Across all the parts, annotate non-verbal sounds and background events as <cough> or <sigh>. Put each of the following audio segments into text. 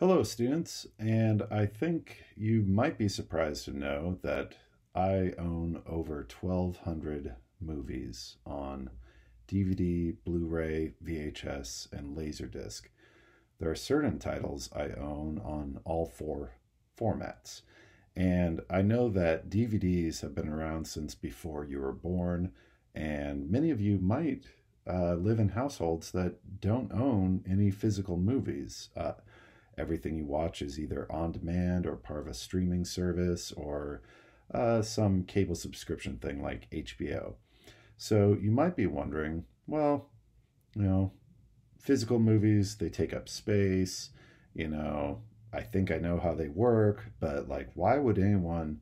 Hello, students, and I think you might be surprised to know that I own over 1,200 movies on DVD, Blu ray, VHS, and Laserdisc. There are certain titles I own on all four formats, and I know that DVDs have been around since before you were born, and many of you might uh, live in households that don't own any physical movies. Uh, everything you watch is either on demand or part of a streaming service or uh, some cable subscription thing like HBO. So you might be wondering, well, you know, physical movies, they take up space, you know, I think I know how they work, but like, why would anyone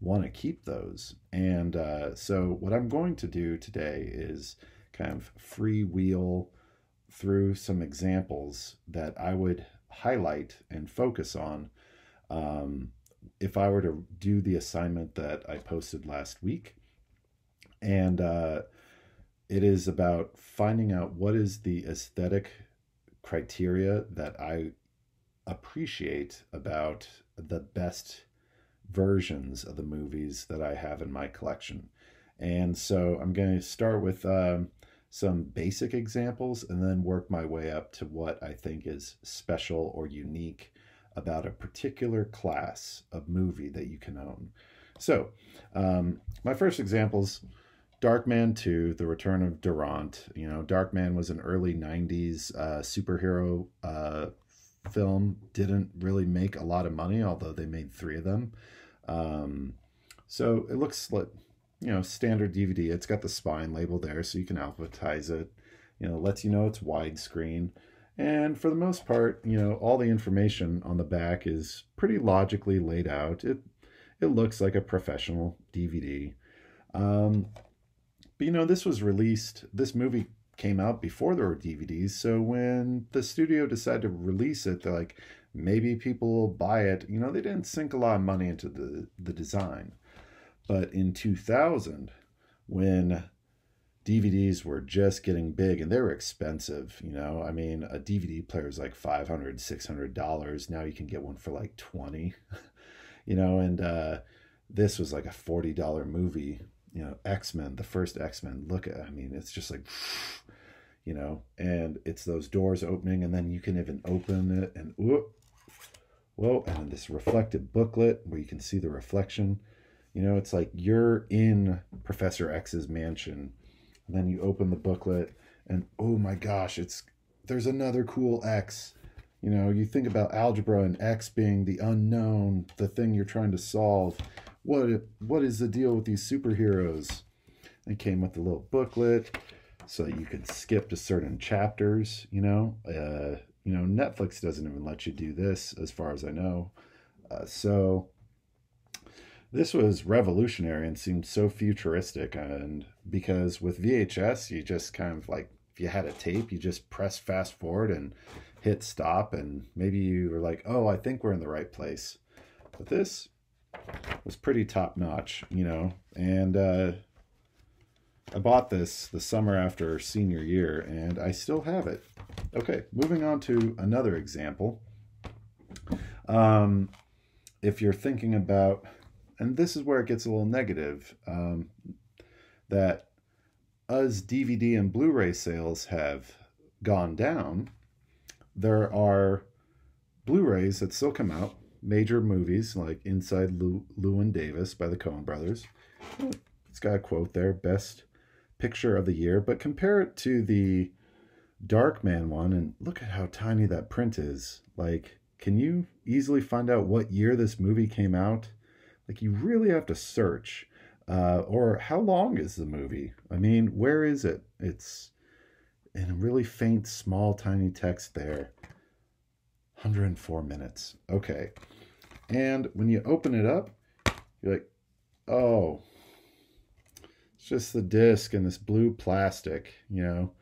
want to keep those? And uh, so, what I'm going to do today is kind of freewheel through some examples that I would highlight and focus on um, if I were to do the assignment that I posted last week. And uh, it is about finding out what is the aesthetic criteria that I appreciate about the best versions of the movies that I have in my collection. And so I'm going to start with um, some basic examples and then work my way up to what I think is special or unique about a particular class of movie that you can own. So, um, my first example's Darkman 2, The Return of Durant. You know, Darkman was an early 90s uh, superhero uh, film, didn't really make a lot of money, although they made three of them. Um, so it looks like you know, standard DVD. It's got the spine label there, so you can alphabetize it. You know, lets you know it's widescreen. And for the most part, you know, all the information on the back is pretty logically laid out. It it looks like a professional DVD. Um, but you know, this was released. This movie came out before there were DVDs. So when the studio decided to release it, they're like, maybe people will buy it. You know, they didn't sink a lot of money into the the design. But in 2000, when DVDs were just getting big and they were expensive, you know, I mean, a DVD player is like 500, 600 dollars. Now you can get one for like 20, <laughs> you know, and uh, this was like a $40 movie, you know, X-Men, the first X-Men. Look at, I mean, it's just like, <sighs> you know, and it's those doors opening and then you can even open it and whoop, whoa, and this reflective booklet where you can see the reflection. You know, it's like you're in Professor X's mansion. And then you open the booklet and oh my gosh, it's there's another cool X. You know, you think about algebra and X being the unknown, the thing you're trying to solve. What what is the deal with these superheroes? It came with a little booklet so you could skip to certain chapters, you know. Uh, you know, Netflix doesn't even let you do this as far as I know. Uh, so this was revolutionary and seemed so futuristic. And because with VHS, you just kind of like, if you had a tape, you just press fast forward and hit stop. And maybe you were like, oh, I think we're in the right place. But this was pretty top notch, you know. And uh, I bought this the summer after senior year, and I still have it. Okay, moving on to another example. Um, if you're thinking about and this is where it gets a little negative, um, that as DVD and Blu-ray sales have gone down, there are Blu-rays that still come out, major movies like Inside Lou, Lou and Davis by the Coen brothers. It's got a quote there, best picture of the year, but compare it to the Dark Man one and look at how tiny that print is. Like, can you easily find out what year this movie came out? Like you really have to search. Uh, or how long is the movie? I mean, where is it? It's in a really faint, small, tiny text there. 104 minutes. Okay. And when you open it up, you're like, oh, it's just the disc and this blue plastic, you know.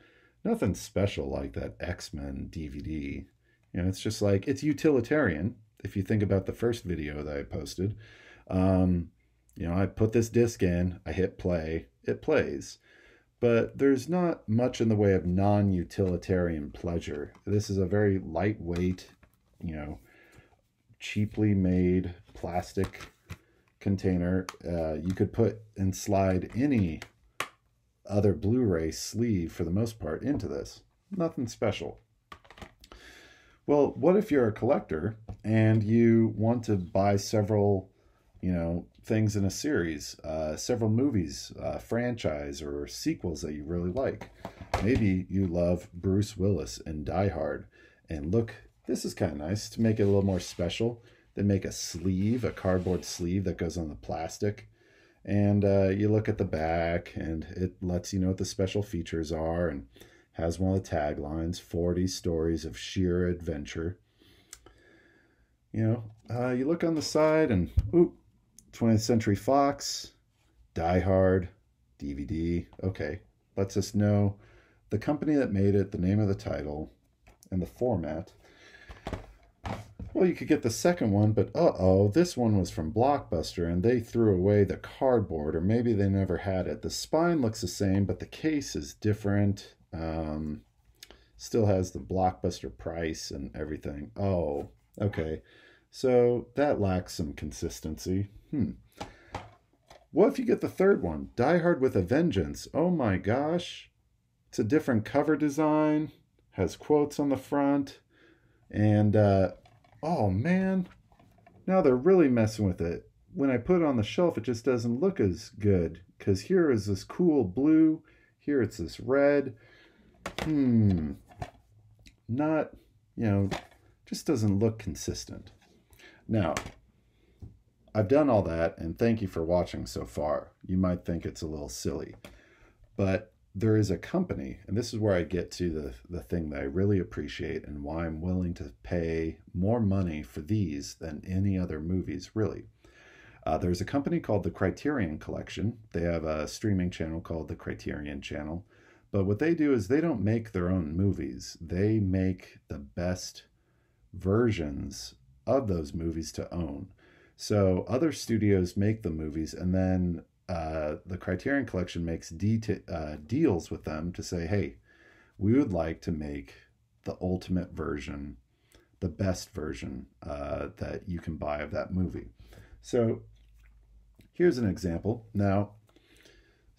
Nothing special like that X Men DVD. You know, it's just like, it's utilitarian if you think about the first video that I posted. Um, you know, I put this disc in, I hit play, it plays. But there's not much in the way of non-utilitarian pleasure. This is a very lightweight, you know, cheaply made plastic container. Uh, you could put and slide any other Blu-ray sleeve, for the most part, into this. Nothing special. Well, what if you're a collector and you want to buy several you know things in a series uh, several movies uh, franchise or sequels that you really like maybe you love bruce willis and die hard and look this is kind of nice to make it a little more special they make a sleeve a cardboard sleeve that goes on the plastic and uh, you look at the back and it lets you know what the special features are and has one of the taglines 40 stories of sheer adventure you know, uh, you look on the side and, ooh, 20th Century Fox, Die Hard, DVD. Okay, lets us know the company that made it, the name of the title, and the format. Well, you could get the second one, but uh oh, this one was from Blockbuster and they threw away the cardboard, or maybe they never had it. The spine looks the same, but the case is different. Um, still has the Blockbuster price and everything. Oh, okay. So that lacks some consistency. Hmm. What if you get the third one? Die Hard with a Vengeance. Oh my gosh. It's a different cover design, has quotes on the front, and uh, oh man, now they're really messing with it. When I put it on the shelf, it just doesn't look as good because here is this cool blue, here it's this red. Hmm, not, you know, just doesn't look consistent. Now, I've done all that, and thank you for watching so far. You might think it's a little silly, but there is a company, and this is where I get to the, the thing that I really appreciate and why I'm willing to pay more money for these than any other movies, really. Uh, there's a company called the Criterion Collection. They have a streaming channel called the Criterion Channel. But what they do is they don't make their own movies, they make the best versions of those movies to own. So other studios make the movies, and then uh, the Criterion Collection makes uh, deals with them to say, hey, we would like to make the ultimate version, the best version uh, that you can buy of that movie. So here's an example. Now,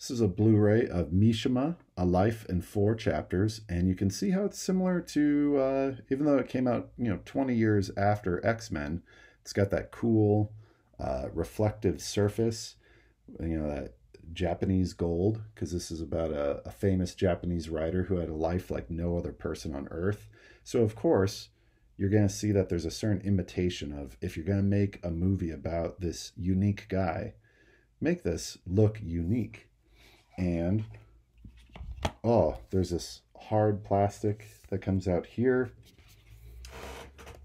this is a Blu-ray of Mishima, A Life in Four Chapters, and you can see how it's similar to, uh, even though it came out, you know, 20 years after X-Men, it's got that cool uh, reflective surface, you know, that Japanese gold, because this is about a, a famous Japanese writer who had a life like no other person on Earth. So, of course, you're going to see that there's a certain imitation of, if you're going to make a movie about this unique guy, make this look unique and, oh, there's this hard plastic that comes out here.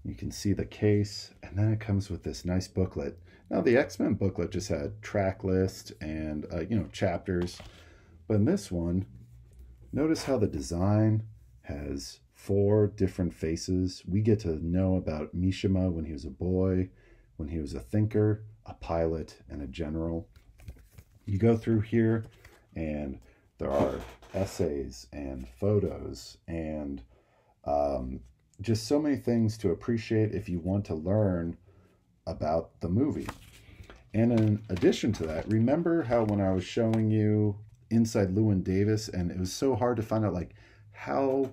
You can see the case, and then it comes with this nice booklet. Now, the X-Men booklet just had track list and, uh, you know, chapters. But in this one, notice how the design has four different faces. We get to know about Mishima when he was a boy, when he was a thinker, a pilot, and a general. You go through here, and there are essays and photos and um, just so many things to appreciate if you want to learn about the movie. And in addition to that, remember how when I was showing you inside Lewin Davis, and it was so hard to find out like how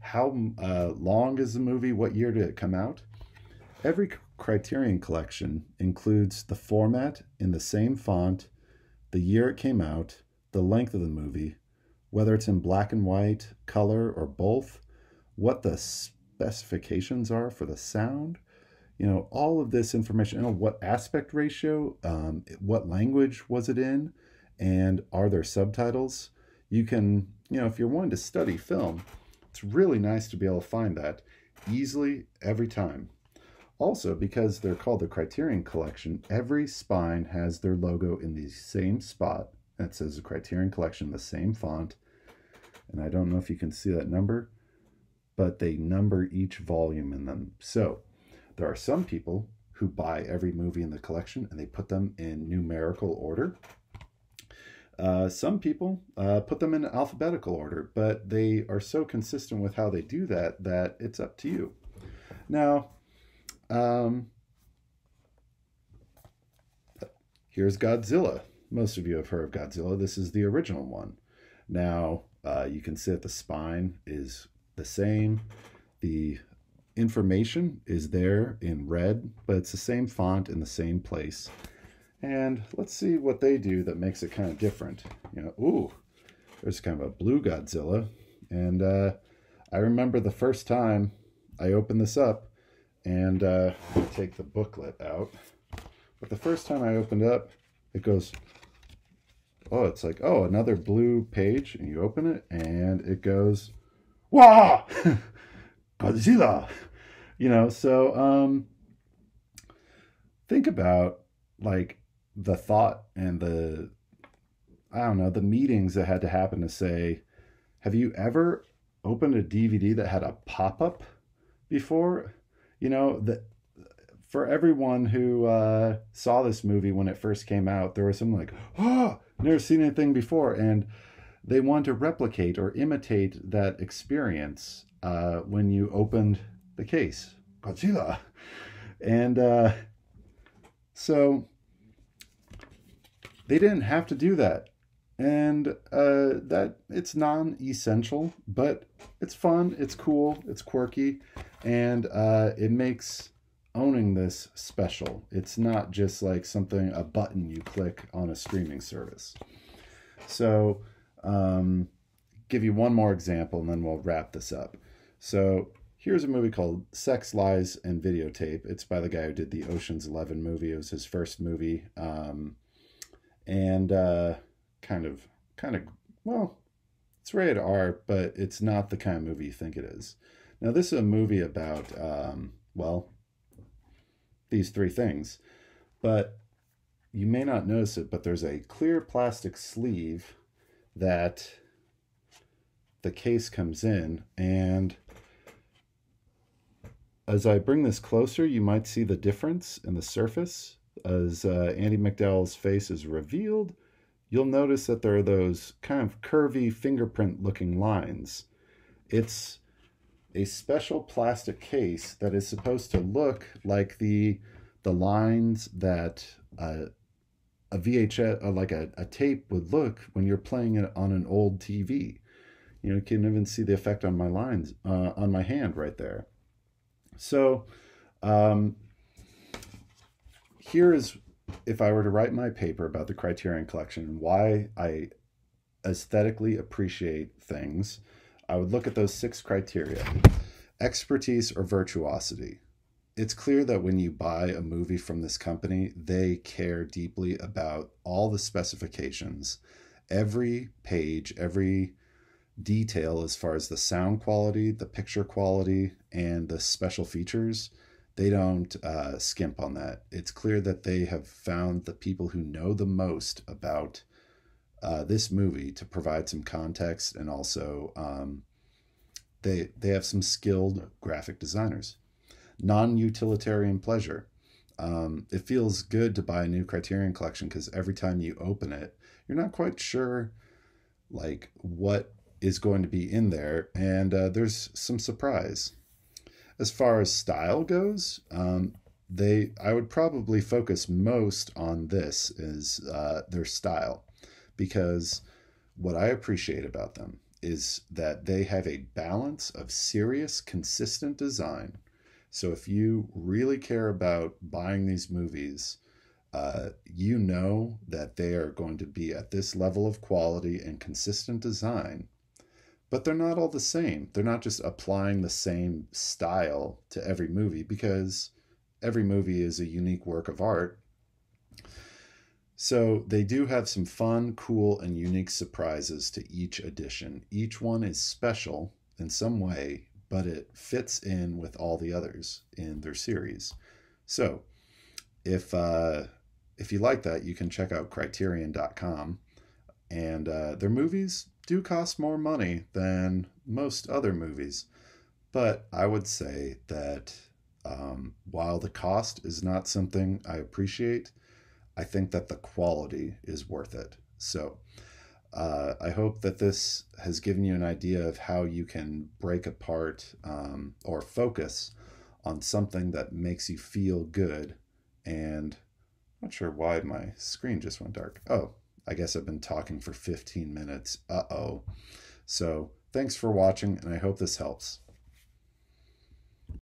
how uh, long is the movie? What year did it come out? Every Criterion collection includes the format in the same font, the year it came out, the length of the movie, whether it's in black and white, color, or both, what the specifications are for the sound, you know, all of this information, you know, what aspect ratio, um, what language was it in, and are there subtitles? You can, you know, if you're wanting to study film, it's really nice to be able to find that easily every time. Also, because they're called the Criterion Collection, every spine has their logo in the same spot that says the Criterion Collection, the same font. And I don't know if you can see that number, but they number each volume in them. So there are some people who buy every movie in the collection and they put them in numerical order. Uh, some people uh, put them in alphabetical order, but they are so consistent with how they do that that it's up to you. Now, um, here's Godzilla most of you have heard of Godzilla. This is the original one. Now, uh, you can see that the spine is the same. The information is there in red, but it's the same font in the same place. And let's see what they do that makes it kind of different. You know, ooh, there's kind of a blue Godzilla. And uh, I remember the first time I opened this up and uh, take the booklet out. But the first time I opened up, it goes oh, it's like, oh, another blue page, and you open it, and it goes, "Wah, <laughs> Godzilla, you know, so um, think about like the thought and the, I don't know, the meetings that had to happen to say, have you ever opened a DVD that had a pop up before? You know, the for everyone who uh, saw this movie when it first came out, there was some like, oh, never seen anything before. And they want to replicate or imitate that experience uh, when you opened the case. Godzilla. And uh, so they didn't have to do that. And uh, that it's non essential, but it's fun, it's cool, it's quirky, and uh, it makes owning this special. It's not just like something, a button you click on a streaming service. So, um, give you one more example and then we'll wrap this up. So, here's a movie called Sex, Lies, and Videotape. It's by the guy who did the Ocean's Eleven movie. It was his first movie. Um, and uh, kind of, kind of, well, it's rated R, but it's not the kind of movie you think it is. Now, this is a movie about, um, well, these three things. But you may not notice it, but there's a clear plastic sleeve that the case comes in. And as I bring this closer, you might see the difference in the surface. As uh, Andy McDowell's face is revealed, you'll notice that there are those kind of curvy fingerprint looking lines. It's a special plastic case that is supposed to look like the the lines that uh, a VHS, uh, like a, a tape, would look when you're playing it on an old TV. You know, you can even see the effect on my lines, uh, on my hand right there. So, um, here is if I were to write my paper about the Criterion Collection and why I aesthetically appreciate things. I would look at those six criteria expertise or virtuosity. It's clear that when you buy a movie from this company, they care deeply about all the specifications, every page, every detail as far as the sound quality, the picture quality, and the special features. They don't uh, skimp on that. It's clear that they have found the people who know the most about uh, this movie to provide some context and also um, they they have some skilled graphic designers. Non-utilitarian pleasure. Um, it feels good to buy a new Criterion collection because every time you open it, you're not quite sure like what is going to be in there, and uh, there's some surprise. As far as style goes, um, they I would probably focus most on this is uh, their style because what I appreciate about them is that they have a balance of serious, consistent design. So if you really care about buying these movies, uh, you know that they are going to be at this level of quality and consistent design, but they're not all the same. They're not just applying the same style to every movie because every movie is a unique work of art. So they do have some fun, cool, and unique surprises to each edition. Each one is special in some way, but it fits in with all the others in their series. So if uh, if you like that, you can check out criterion.com. And uh, their movies do cost more money than most other movies. But I would say that um, while the cost is not something I appreciate, I think that the quality is worth it. So uh, I hope that this has given you an idea of how you can break apart um, or focus on something that makes you feel good. And I'm not sure why my screen just went dark. Oh, I guess I've been talking for 15 minutes. Uh oh. So thanks for watching, and I hope this helps.